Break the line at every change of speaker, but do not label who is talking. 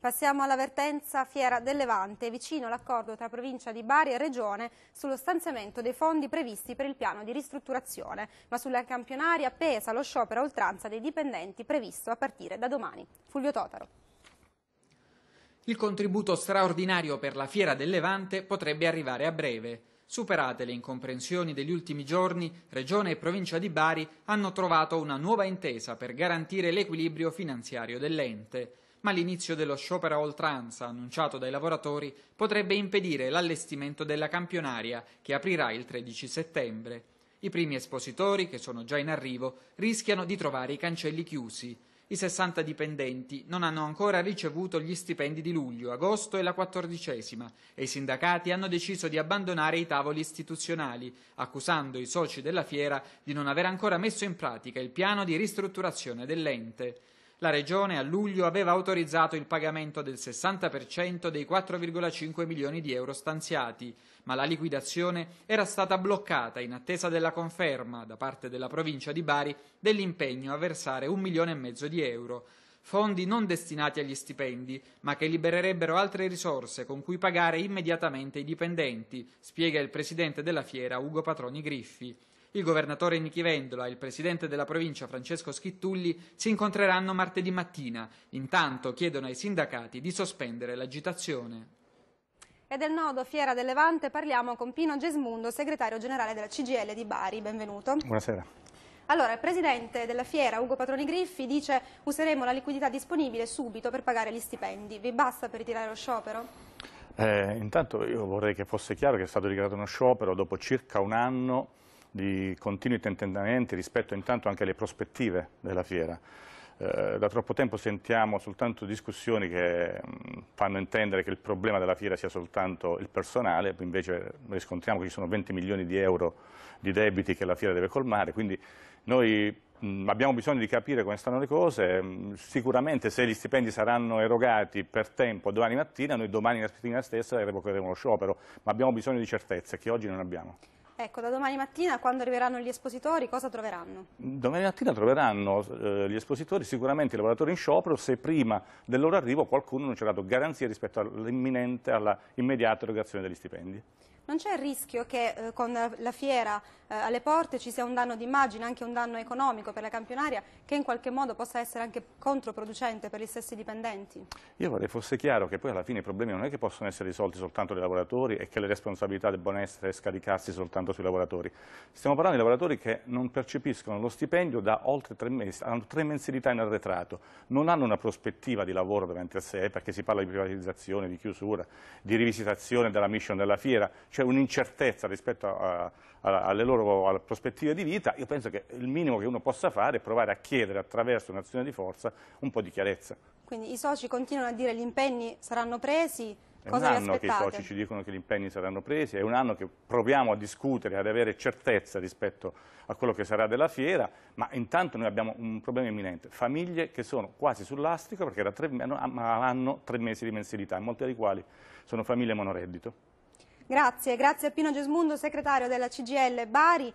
Passiamo all'avvertenza Fiera del Levante, vicino l'accordo tra provincia di Bari e Regione sullo stanziamento dei fondi previsti per il piano di ristrutturazione, ma sulla campionaria pesa lo sciopero a oltranza dei dipendenti previsto a partire da domani. Fulvio Totaro.
Il contributo straordinario per la Fiera del Levante potrebbe arrivare a breve. Superate le incomprensioni degli ultimi giorni, Regione e Provincia di Bari hanno trovato una nuova intesa per garantire l'equilibrio finanziario dell'ente ma l'inizio dello sciopero a oltranza annunciato dai lavoratori potrebbe impedire l'allestimento della campionaria che aprirà il 13 settembre. I primi espositori, che sono già in arrivo, rischiano di trovare i cancelli chiusi. I 60 dipendenti non hanno ancora ricevuto gli stipendi di luglio, agosto e la quattordicesima e i sindacati hanno deciso di abbandonare i tavoli istituzionali, accusando i soci della fiera di non aver ancora messo in pratica il piano di ristrutturazione dell'ente. La Regione a luglio aveva autorizzato il pagamento del 60% dei 4,5 milioni di euro stanziati, ma la liquidazione era stata bloccata in attesa della conferma da parte della provincia di Bari dell'impegno a versare un milione e mezzo di euro fondi non destinati agli stipendi, ma che libererebbero altre risorse con cui pagare immediatamente i dipendenti, spiega il presidente della fiera Ugo Patroni Griffi. Il governatore Nichi Vendola e il presidente della provincia Francesco Schittulli si incontreranno martedì mattina. Intanto chiedono ai sindacati di sospendere l'agitazione.
E del nodo Fiera del Levante parliamo con Pino Gesmundo, segretario generale della CGL di Bari. Benvenuto. Buonasera. Allora, il presidente della fiera, Ugo Patroni Griffi, dice useremo la liquidità disponibile subito per pagare gli stipendi. Vi basta per ritirare lo sciopero?
Eh, intanto io vorrei che fosse chiaro che è stato dichiarato uno sciopero dopo circa un anno di continui tentennamenti rispetto intanto anche alle prospettive della fiera. Eh, da troppo tempo sentiamo soltanto discussioni che fanno intendere che il problema della fiera sia soltanto il personale, invece riscontriamo che ci sono 20 milioni di euro di debiti che la fiera deve colmare, quindi noi abbiamo bisogno di capire come stanno le cose, sicuramente se gli stipendi saranno erogati per tempo domani mattina, noi domani mattina stessa revocheremo lo sciopero, ma abbiamo bisogno di certezze che oggi non abbiamo.
Ecco, da domani mattina quando arriveranno gli espositori cosa troveranno?
Domani mattina troveranno eh, gli espositori sicuramente i lavoratori in sciopero se prima del loro arrivo qualcuno non ci ha dato garanzie rispetto all'imminente, all'immediata erogazione degli stipendi
non c'è il rischio che eh, con la fiera eh, alle porte ci sia un danno di immagine, anche un danno economico per la campionaria, che in qualche modo possa essere anche controproducente per gli stessi dipendenti?
Io vorrei fosse chiaro che poi alla fine i problemi non è che possono essere risolti soltanto dai lavoratori e che le responsabilità debbano essere scaricarsi soltanto sui lavoratori. Stiamo parlando di lavoratori che non percepiscono lo stipendio da oltre tre mesi, hanno tre mensilità in arretrato, non hanno una prospettiva di lavoro davanti a sé perché si parla di privatizzazione, di chiusura, di rivisitazione della mission della fiera, cioè c'è un'incertezza rispetto a, a, alle loro alle prospettive di vita, io penso che il minimo che uno possa fare è provare a chiedere attraverso un'azione di forza un po' di chiarezza.
Quindi i soci continuano a dire che gli impegni saranno presi, è un anno che i soci ci
dicono che gli impegni saranno presi, è un anno che proviamo a discutere, ad avere certezza rispetto a quello che sarà della fiera, ma intanto noi abbiamo un problema imminente, famiglie che sono quasi sull'astrico perché tre, hanno tre mesi di mensilità, molte dei quali sono famiglie monoreddito.
Grazie, grazie a Pino Gesmundo, segretario della CGL Bari.